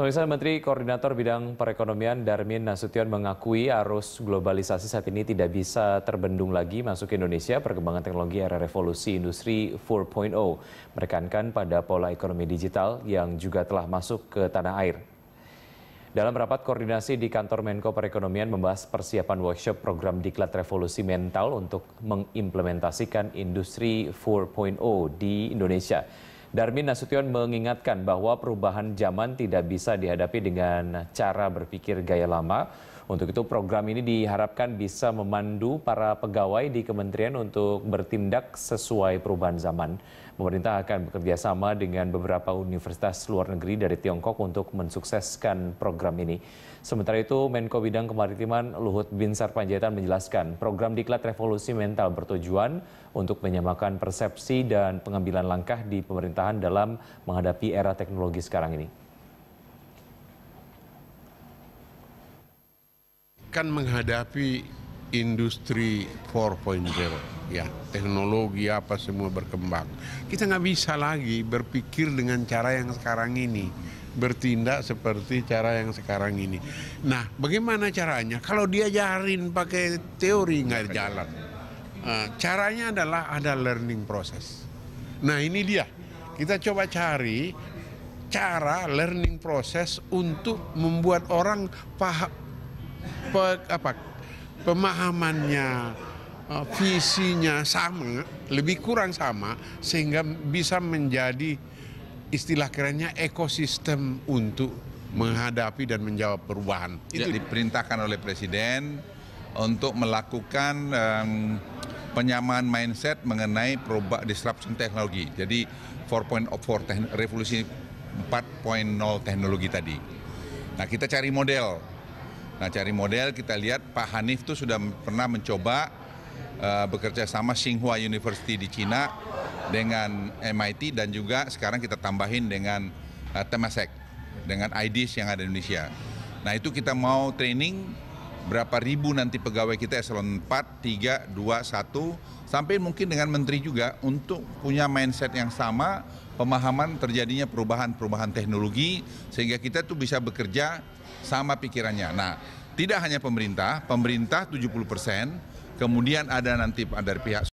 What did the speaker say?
Pemirsa Menteri Koordinator Bidang Perekonomian Darmin Nasution mengakui arus globalisasi saat ini tidak bisa terbendung lagi masuk ke Indonesia perkembangan teknologi era revolusi industri 4.0 merekankan pada pola ekonomi digital yang juga telah masuk ke tanah air. Dalam rapat koordinasi di kantor Menko Perekonomian membahas persiapan workshop program Diklat Revolusi Mental untuk mengimplementasikan industri 4.0 di Indonesia. Darmin Nasution mengingatkan bahwa perubahan zaman tidak bisa dihadapi dengan cara berpikir gaya lama. Untuk itu program ini diharapkan bisa memandu para pegawai di kementerian untuk bertindak sesuai perubahan zaman. Pemerintah akan bekerja sama dengan beberapa universitas luar negeri dari Tiongkok untuk mensukseskan program ini. Sementara itu, Menko Bidang Kemaritiman Luhut Binsar Panjaitan menjelaskan program Diklat Revolusi Mental bertujuan untuk menyamakan persepsi dan pengambilan langkah di pemerintah bertahan dalam menghadapi era teknologi sekarang ini? Kan menghadapi industri 4.0, ya teknologi apa semua berkembang. Kita nggak bisa lagi berpikir dengan cara yang sekarang ini bertindak seperti cara yang sekarang ini. Nah, bagaimana caranya? Kalau diajarin pakai teori nggak jalan. Uh, caranya adalah ada learning process. Nah, ini dia. Kita coba cari cara learning proses untuk membuat orang paham pe, apa pemahamannya e, visinya sama, lebih kurang sama sehingga bisa menjadi istilah kerennya ekosistem untuk menghadapi dan menjawab perubahan. Ya, Itu diperintahkan oleh presiden untuk melakukan um, penyamaan mindset mengenai perubahan disruption teknologi. Jadi 4.0 revolusi 4.0 teknologi tadi. Nah kita cari model. Nah cari model kita lihat Pak Hanif tuh sudah pernah mencoba uh, bekerja sama Tsinghua University di Cina dengan MIT dan juga sekarang kita tambahin dengan uh, Temasek dengan IDIS yang ada di Indonesia. Nah itu kita mau training berapa ribu nanti pegawai kita eselon 4, 3, 2, 1 sampai mungkin dengan menteri juga untuk punya mindset yang sama pemahaman terjadinya perubahan-perubahan teknologi sehingga kita tuh bisa bekerja sama pikirannya. Nah, tidak hanya pemerintah, pemerintah 70 persen, kemudian ada nanti dari pihak